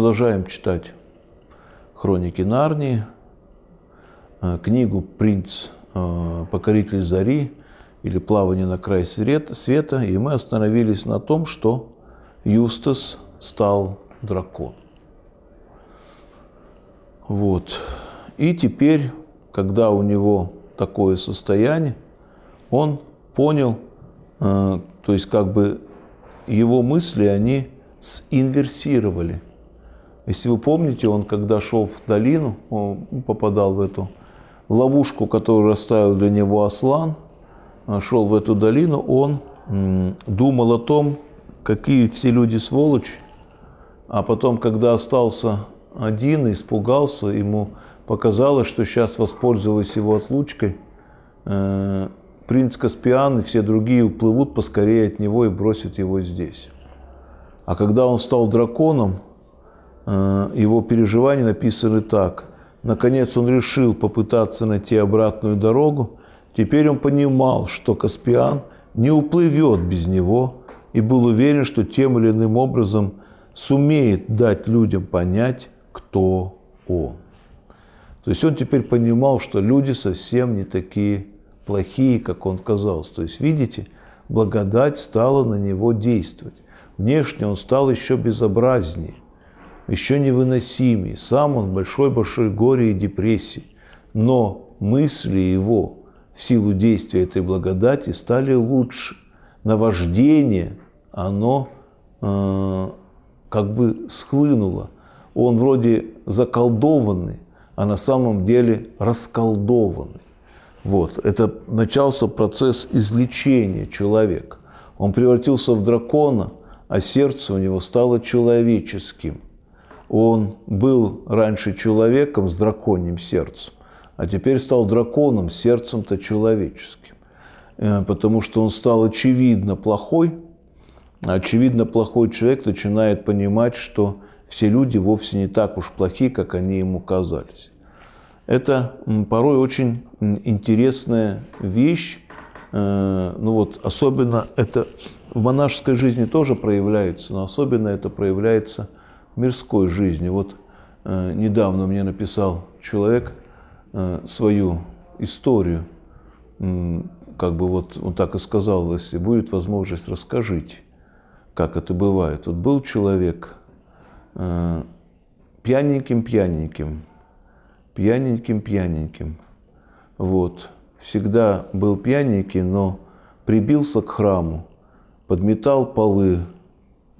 продолжаем читать хроники Нарнии, э, книгу «Принц э, покоритель зари» или «Плавание на край света», и мы остановились на том, что Юстас стал дракон. Вот. И теперь, когда у него такое состояние, он понял, э, то есть как бы его мысли, они инверсировали – если вы помните, он когда шел в долину, он попадал в эту ловушку, которую расставил для него Аслан, э, шел в эту долину, он думал о том, какие все люди сволочь, а потом, когда остался один, испугался, ему показалось, что сейчас, воспользуясь его отлучкой, э, принц Каспиан и все другие уплывут поскорее от него и бросят его здесь. А когда он стал драконом, а, его переживания написаны так. Наконец он решил попытаться найти обратную дорогу. Теперь он понимал, что Каспиан не уплывет без него и был уверен, что тем или иным образом сумеет дать людям понять, кто он. То есть он теперь понимал, что люди совсем не такие плохие, как он казался. То есть, видите, благодать стала на него действовать. Внешне он стал еще безобразнее еще невыносимее. Сам он большой-большой горе и депрессии. Но мысли его в силу действия этой благодати стали лучше. Наваждение, оно э, как бы схлынуло. Он вроде заколдованный, а на самом деле расколдованный. Вот. Это начался процесс излечения человека. Он превратился в дракона, а сердце у него стало человеческим – он был раньше человеком с драконьим сердцем, а теперь стал драконом с сердцем-то человеческим. Э, потому что он стал очевидно плохой, а очевидно плохой человек начинает понимать, что все люди вовсе не так уж плохи, как они ему казались. Это порой очень интересная вещь, э, ну вот особенно это в монашеской жизни тоже проявляется, но особенно это проявляется – мирской жизни. Вот э, недавно мне написал человек э, свою историю, как бы вот он так и сказал, если будет возможность, расскажите, как это бывает. Вот был человек э, пьяненьким-пьяненьким, пьяненьким-пьяненьким, вот, всегда был пьяненький, но прибился к храму, подметал полы,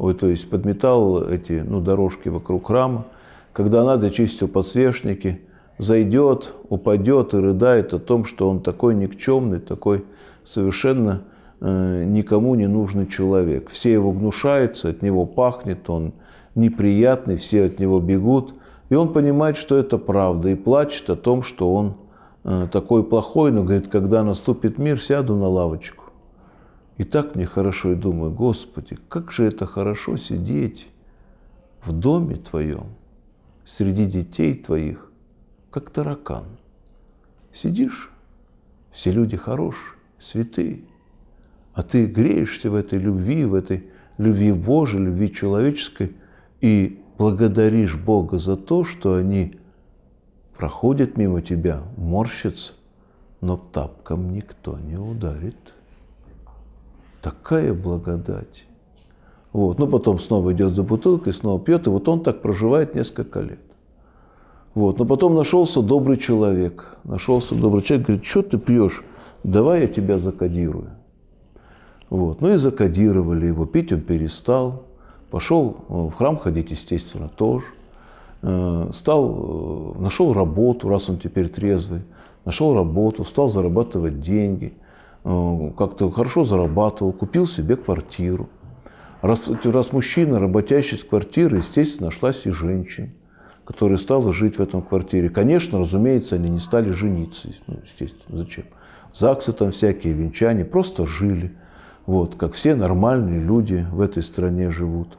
ой, то есть подметал эти ну, дорожки вокруг храма, когда надо чистил подсвечники, зайдет, упадет и рыдает о том, что он такой никчемный, такой совершенно э, никому не нужный человек. Все его гнушаются, от него пахнет, он неприятный, все от него бегут. И он понимает, что это правда, и плачет о том, что он э, такой плохой, но говорит, когда наступит мир, сяду на лавочку и так мне хорошо, и думаю, Господи, как же это хорошо сидеть в доме Твоем, среди детей Твоих, как таракан. Сидишь, все люди хорошие, святые, а ты греешься в этой любви, в этой любви Божией, любви человеческой, и благодаришь Бога за то, что они проходят мимо тебя, морщатся, но тапком никто не ударит. Такая благодать. Вот. Ну, потом снова идет за бутылкой, снова пьет, и вот он так проживает несколько лет. Вот. Но потом нашелся добрый человек. Нашелся добрый человек, говорит, что ты пьешь? Давай я тебя закодирую. Вот. Ну и закодировали его. Пить он перестал. Пошел э, в храм ходить, естественно, тоже. Э, стал, э, нашел работу, раз он теперь трезвый. Нашел работу, стал зарабатывать деньги. Э, как-то хорошо зарабатывал, купил себе квартиру. Раз, раз мужчина, работящий с квартиры, естественно, нашлась и женщина, которая стала жить в этом квартире. Конечно, разумеется, они не стали жениться, ну, естественно, зачем. ЗАГСы там всякие, венчания, просто жили. Вот, как все нормальные люди в этой стране живут.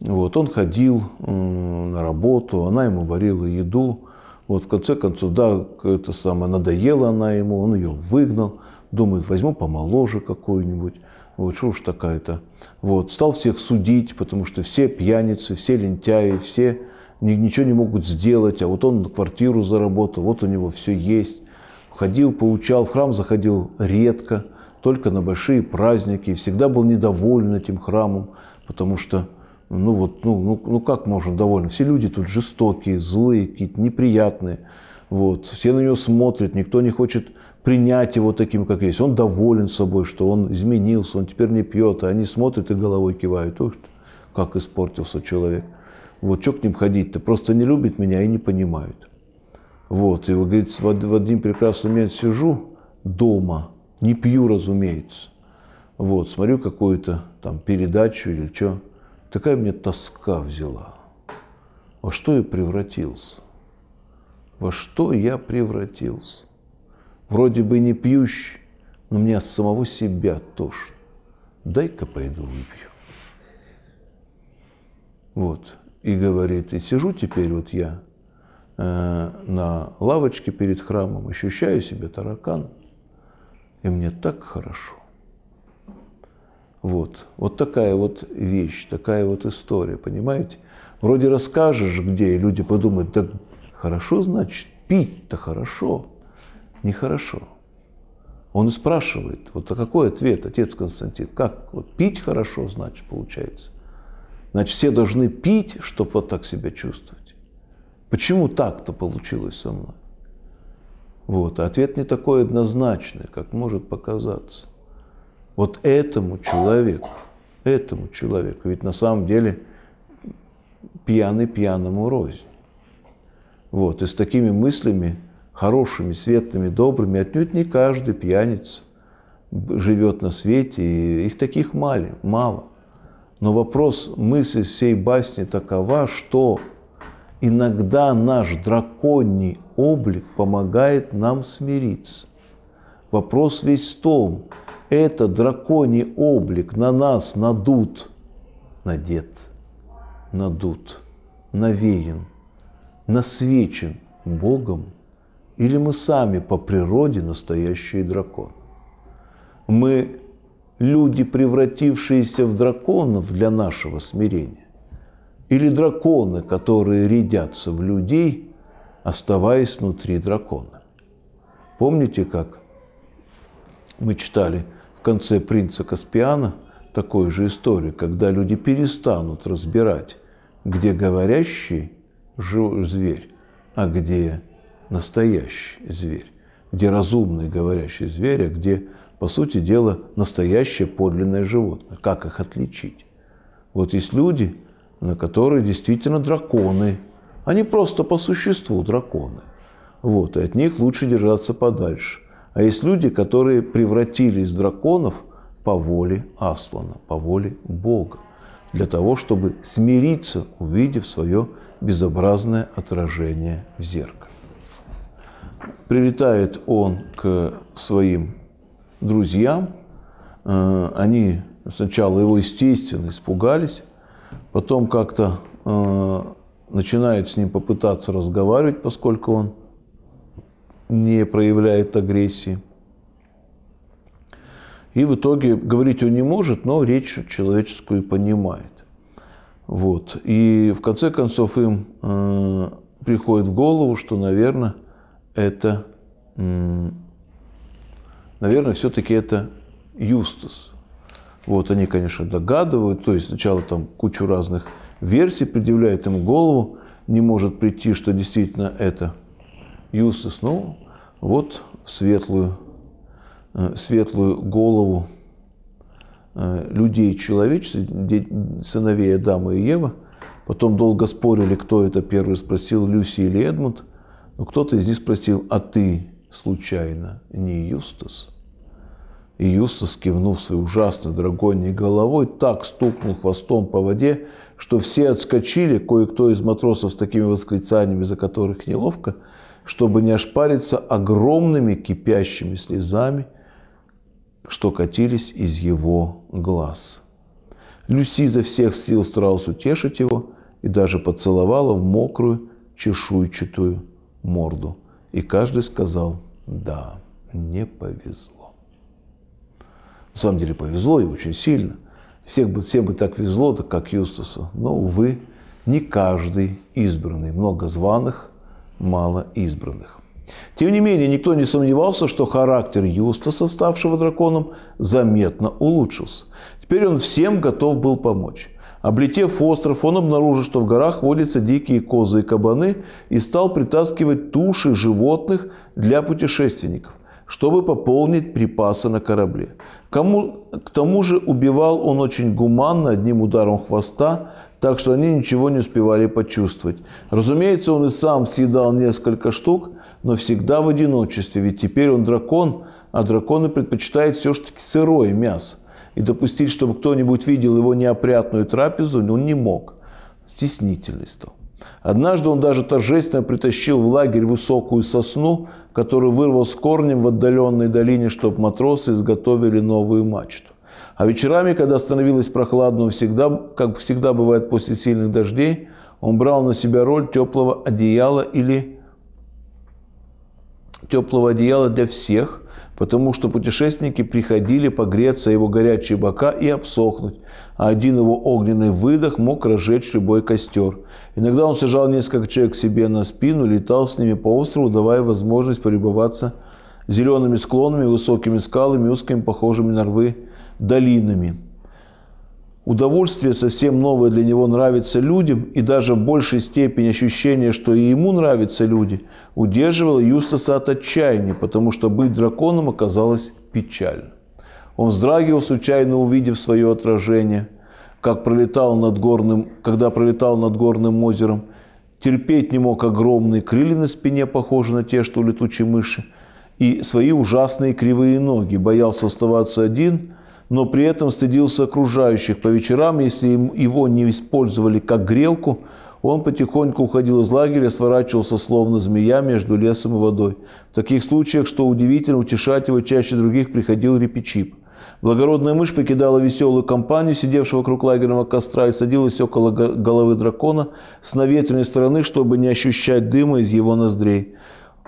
Вот, он ходил на работу, она ему варила еду. Вот, в конце концов, да, это самое, надоела она ему, он ее выгнал – думает, возьму помоложе какую-нибудь, вот что уж такая-то. Вот, стал всех судить, потому что все пьяницы, все лентяи, все ничего не могут сделать, а вот он квартиру заработал, вот у него все есть. Ходил, поучал, в храм заходил редко, только на большие праздники, всегда был недоволен этим храмом, потому что ну вот, ну, ну, ну как можно довольно? Все люди тут жестокие, злые, какие-то неприятные. Вот. Все на него смотрят, никто не хочет принять его таким, как есть. Он доволен собой, что он изменился, он теперь не пьет, а они смотрят и головой кивают. Ух, как испортился человек. Вот что к ним ходить-то? Просто не любит меня и не понимают. Вот, и вы говорите, в один прекрасный момент сижу дома, не пью, разумеется. Вот, смотрю какую-то там передачу или что. Такая мне тоска взяла. Во что я превратился? Во что я превратился? вроде бы не пьющий, но мне от самого себя тошно. Дай-ка пойду выпью. Вот. И говорит, и сижу теперь вот я э, на лавочке перед храмом, ощущаю себя таракан, и мне так хорошо. Вот. Вот такая вот вещь, такая вот история, понимаете? Вроде расскажешь где, и люди подумают, да хорошо, значит, пить-то хорошо нехорошо. Он и спрашивает, вот а какой ответ, отец Константин? Как? Вот пить хорошо, значит, получается. Значит, все должны пить, чтобы вот так себя чувствовать. Почему так-то получилось со мной? Вот. Ответ не такой однозначный, как может показаться. Вот этому человеку, этому человеку, ведь на самом деле пьяный пьяному рознь. Вот. И с такими мыслями хорошими, светлыми, добрыми, отнюдь не каждый пьяница живет на свете, и их таких мало, мало. Но вопрос мысли всей басни такова, что иногда наш драконий облик помогает нам смириться. Вопрос весь в том, это драконий облик на нас надут, надет, надут, навеян, насвечен Богом или мы сами по природе настоящие драконы? Мы люди, превратившиеся в драконов для нашего смирения? Или драконы, которые рядятся в людей, оставаясь внутри дракона? Помните, как мы читали в конце «Принца Каспиана» такую же историю, когда люди перестанут разбирать, где говорящий зверь, а где настоящий зверь, где разумный говорящий зверь, а где, по сути дела, настоящее подлинное животное. Как их отличить? Вот есть люди, на которые действительно драконы. Они просто по существу драконы. Вот, и от них лучше держаться подальше. А есть люди, которые превратились в драконов по воле Аслана, по воле Бога, для того, чтобы смириться, увидев свое безобразное отражение в зеркале. Прилетает он к своим друзьям. Э, они сначала его, естественно, испугались. Потом как-то э, начинают с ним попытаться разговаривать, поскольку он не проявляет агрессии. И в итоге говорить он не может, но речь человеческую понимает. Вот. И в конце концов им э, приходит в голову, что, наверное, это, наверное, все-таки это Юстас. Вот они, конечно, догадывают, то есть сначала там кучу разных версий предъявляют ему голову, не может прийти, что действительно это Юстас. Ну, вот в светлую, э, светлую голову э, людей человечества, сыновей Адама и Ева. Потом долго спорили, кто это первый спросил, Люси или Эдмунд – но ну, кто-то из них спросил, а ты случайно не Юстас? И Юстас, кивнув своей ужасно драгоньей головой, так стукнул хвостом по воде, что все отскочили, кое-кто из матросов с такими восклицаниями, за которых неловко, чтобы не ошпариться огромными кипящими слезами, что катились из его глаз. Люси изо всех сил старалась утешить его и даже поцеловала в мокрую чешуйчатую морду. И каждый сказал, да, не повезло. На самом деле повезло и очень сильно. Всех бы, всем бы так везло, так как Юстасу. Но, увы, не каждый избранный. Много званых, мало избранных. Тем не менее, никто не сомневался, что характер Юстаса, ставшего драконом, заметно улучшился. Теперь он всем готов был помочь. Облетев остров, он обнаружил, что в горах водятся дикие козы и кабаны и стал притаскивать туши животных для путешественников чтобы пополнить припасы на корабле. Кому, к тому же убивал он очень гуманно, одним ударом хвоста, так что они ничего не успевали почувствовать. Разумеется, он и сам съедал несколько штук, но всегда в одиночестве, ведь теперь он дракон, а драконы предпочитают все-таки сырое мясо и допустить, чтобы кто-нибудь видел его неопрятную трапезу, он не мог. Стеснительный стал. Однажды он даже торжественно притащил в лагерь высокую сосну, которую вырвал с корнем в отдаленной долине, чтобы матросы изготовили новую мачту. А вечерами, когда становилось прохладно, всегда, как всегда бывает после сильных дождей, он брал на себя роль теплого одеяла или теплого одеяла для всех, потому что путешественники приходили погреться его горячие бока и обсохнуть, а один его огненный выдох мог разжечь любой костер. Иногда он сажал несколько человек себе на спину, летал с ними по острову, давая возможность поребоваться зелеными склонами, высокими скалами, узкими, похожими на рвы, долинами. Удовольствие совсем новое для него нравится людям, и даже в большей степени ощущение, что и ему нравятся люди, удерживало Юстаса от отчаяния, потому что быть драконом оказалось печально. Он вздрагивал, случайно увидев свое отражение, как пролетал над горным, когда пролетал над горным озером, терпеть не мог огромные крылья на спине, похожие на те, что у летучей мыши, и свои ужасные кривые ноги, боялся оставаться один – но при этом стыдился окружающих. По вечерам, если его не использовали как грелку, он потихоньку уходил из лагеря, сворачивался словно змея между лесом и водой. В таких случаях, что удивительно, утешать его чаще других приходил репечип. Благородная мышь покидала веселую компанию, сидевшего вокруг лагерного костра, и садилась около головы дракона с наветренной стороны, чтобы не ощущать дыма из его ноздрей.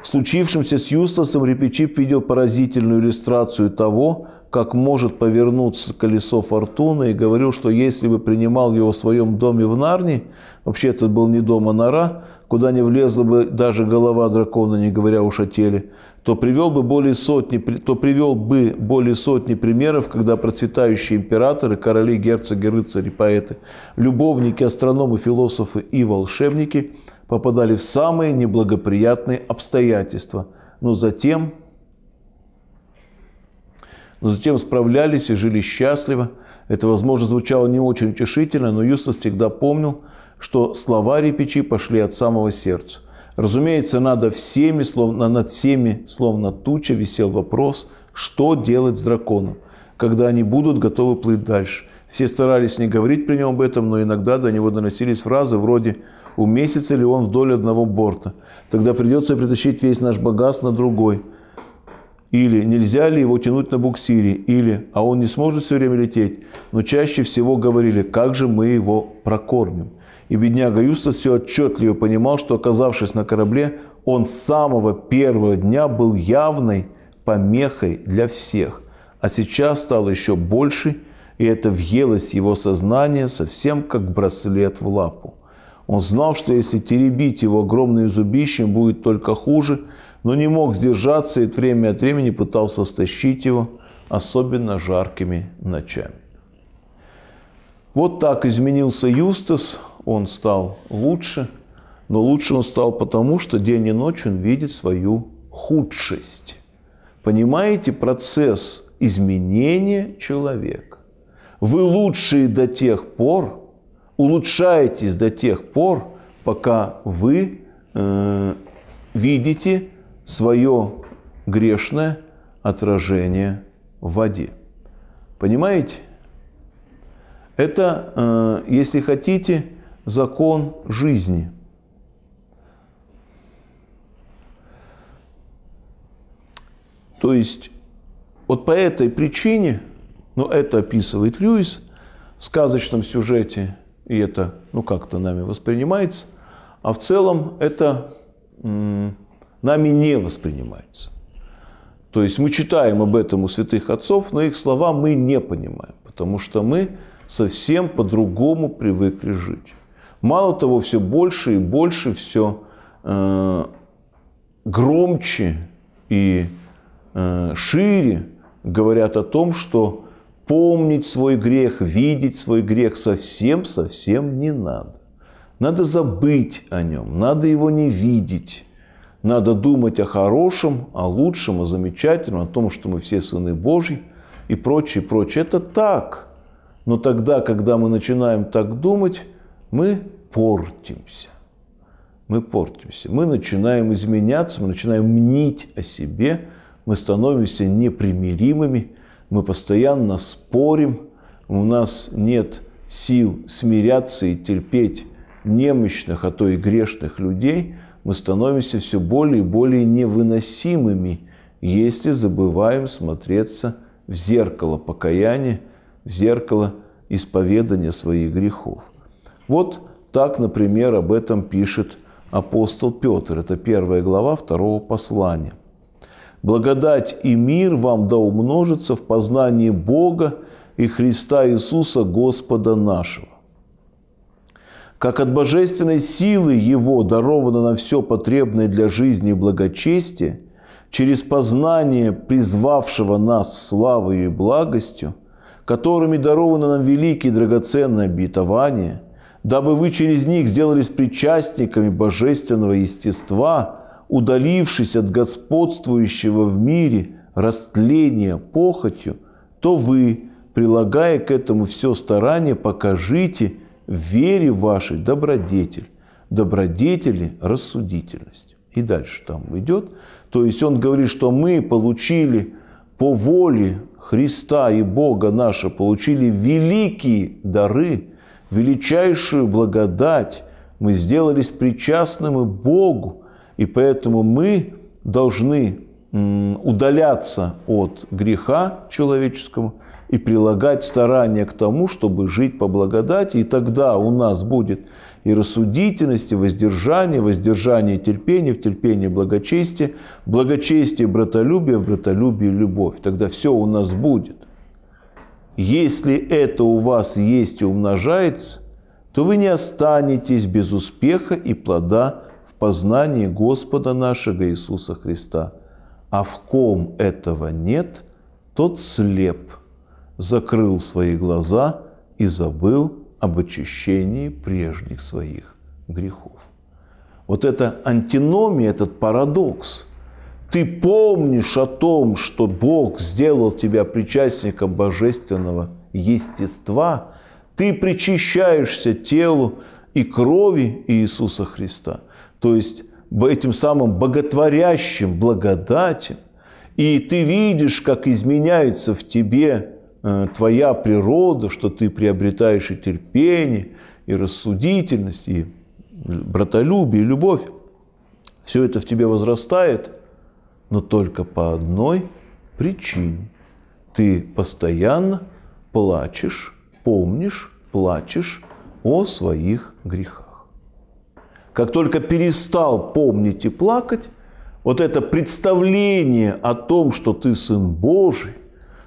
В случившемся с Юстасом Репечип видел поразительную иллюстрацию того, как может повернуться колесо фортуны, и говорил, что если бы принимал его в своем доме в Нарне, вообще это был не дом, а нора, куда не влезла бы даже голова дракона, не говоря уж о теле, то привел бы более сотни, то привел бы более сотни примеров, когда процветающие императоры, короли, герцоги, рыцари, поэты, любовники, астрономы, философы и волшебники – попадали в самые неблагоприятные обстоятельства, но затем, но затем справлялись и жили счастливо. Это, возможно, звучало не очень утешительно, но Юстас всегда помнил, что слова репичи пошли от самого сердца. Разумеется, надо всеми, словно, над всеми, словно туча, висел вопрос, что делать с драконом, когда они будут готовы плыть дальше. Все старались не говорить при нем об этом, но иногда до него доносились фразы вроде уместится ли он вдоль одного борта. Тогда придется притащить весь наш багаж на другой. Или нельзя ли его тянуть на буксире? Или, а он не сможет все время лететь? Но чаще всего говорили, как же мы его прокормим. И бедняга Юстас все отчетливо понимал, что оказавшись на корабле, он с самого первого дня был явной помехой для всех. А сейчас стал еще больше, и это въелось в его сознание совсем как браслет в лапу. Он знал, что если теребить его огромные зубищем, будет только хуже, но не мог сдержаться и время от времени пытался стащить его, особенно жаркими ночами. Вот так изменился Юстас, он стал лучше, но лучше он стал потому, что день и ночь он видит свою худшесть. Понимаете процесс изменения человека? Вы лучшие до тех пор, улучшаетесь до тех пор, пока вы э, видите свое грешное отражение в воде. Понимаете? Это, э, если хотите, закон жизни. То есть, вот по этой причине, но ну, это описывает Льюис в сказочном сюжете и это ну, как-то нами воспринимается, а в целом это нами не воспринимается. То есть мы читаем об этом у святых отцов, но их слова мы не понимаем, потому что мы совсем по-другому привыкли жить. Мало того, все больше и больше, все э, громче и э, шире говорят о том, что помнить свой грех, видеть свой грех совсем-совсем не надо. Надо забыть о нем, надо его не видеть. Надо думать о хорошем, о лучшем, о замечательном, о том, что мы все сыны Божьи и прочее, прочее. Это так. Но тогда, когда мы начинаем так думать, мы портимся. Мы портимся. Мы начинаем изменяться, мы начинаем мнить о себе, мы становимся непримиримыми – мы постоянно спорим, у нас нет сил смиряться и терпеть немощных, а то и грешных людей, мы становимся все более и более невыносимыми, если забываем смотреться в зеркало покаяния, в зеркало исповедания своих грехов. Вот так, например, об этом пишет апостол Петр. Это первая глава второго послания – Благодать и мир вам да умножится в познании Бога и Христа Иисуса Господа нашего. Как от божественной силы Его даровано на все потребное для жизни и благочестия, через познание призвавшего нас славою и благостью, которыми даровано нам великие драгоценные обетования, дабы вы через них сделались причастниками божественного естества – удалившись от господствующего в мире растления похотью, то вы, прилагая к этому все старание, покажите в вере вашей добродетель, добродетели рассудительность. И дальше там идет. То есть он говорит, что мы получили по воле Христа и Бога нашего, получили великие дары, величайшую благодать. Мы сделались причастными Богу, и поэтому мы должны удаляться от греха человеческого и прилагать старания к тому, чтобы жить по благодати. И тогда у нас будет и рассудительность, и воздержание, воздержание и в терпении благочестие, в благочестии братолюбие, в братолюбии любовь. Тогда все у нас будет. Если это у вас есть и умножается, то вы не останетесь без успеха и плода в познании Господа нашего Иисуса Христа. А в ком этого нет, тот слеп, закрыл свои глаза и забыл об очищении прежних своих грехов. Вот это антиномия, этот парадокс. Ты помнишь о том, что Бог сделал тебя причастником божественного естества, ты причащаешься телу и крови Иисуса Христа – то есть этим самым боготворящим благодатью, и ты видишь, как изменяется в тебе э, твоя природа, что ты приобретаешь и терпение, и рассудительность, и братолюбие, и любовь. Все это в тебе возрастает, но только по одной причине. Ты постоянно плачешь, помнишь, плачешь о своих грехах как только перестал помнить и плакать, вот это представление о том, что ты сын Божий,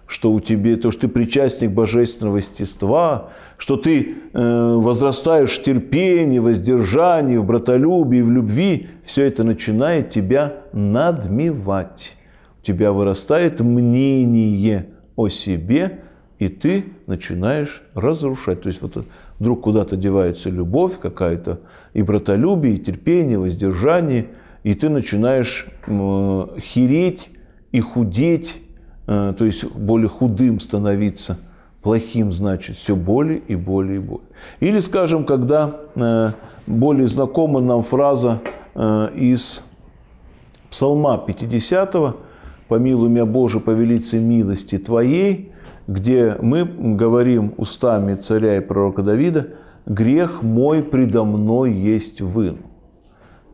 что у тебя, то, что ты причастник божественного естества, что ты э, возрастаешь в терпении, воздержании, в братолюбии, в любви, все это начинает тебя надмевать. У тебя вырастает мнение о себе, и ты начинаешь разрушать. То есть вот Вдруг куда-то девается любовь какая-то, и братолюбие, и терпение, и воздержание, и ты начинаешь э, хереть и худеть, э, то есть более худым становиться, плохим, значит, все более и более и более. Или, скажем, когда э, более знакома нам фраза из Псалма 50 го «Помилуй меня, Боже, повелиться милости Твоей», где мы говорим устами царя и пророка Давида, грех мой предо мной есть вын.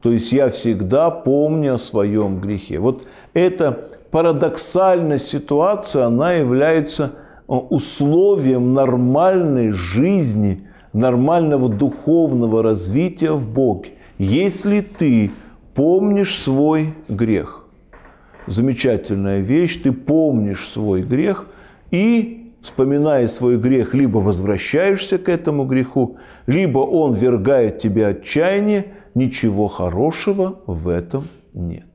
То есть я всегда помню о своем грехе. Вот эта парадоксальная ситуация, она является э, условием нормальной жизни, нормального духовного развития в Боге. Если ты помнишь свой грех, замечательная вещь, ты помнишь свой грех – и, вспоминая свой грех, либо возвращаешься к этому греху, либо он вергает тебя отчаяние, ничего хорошего в этом нет.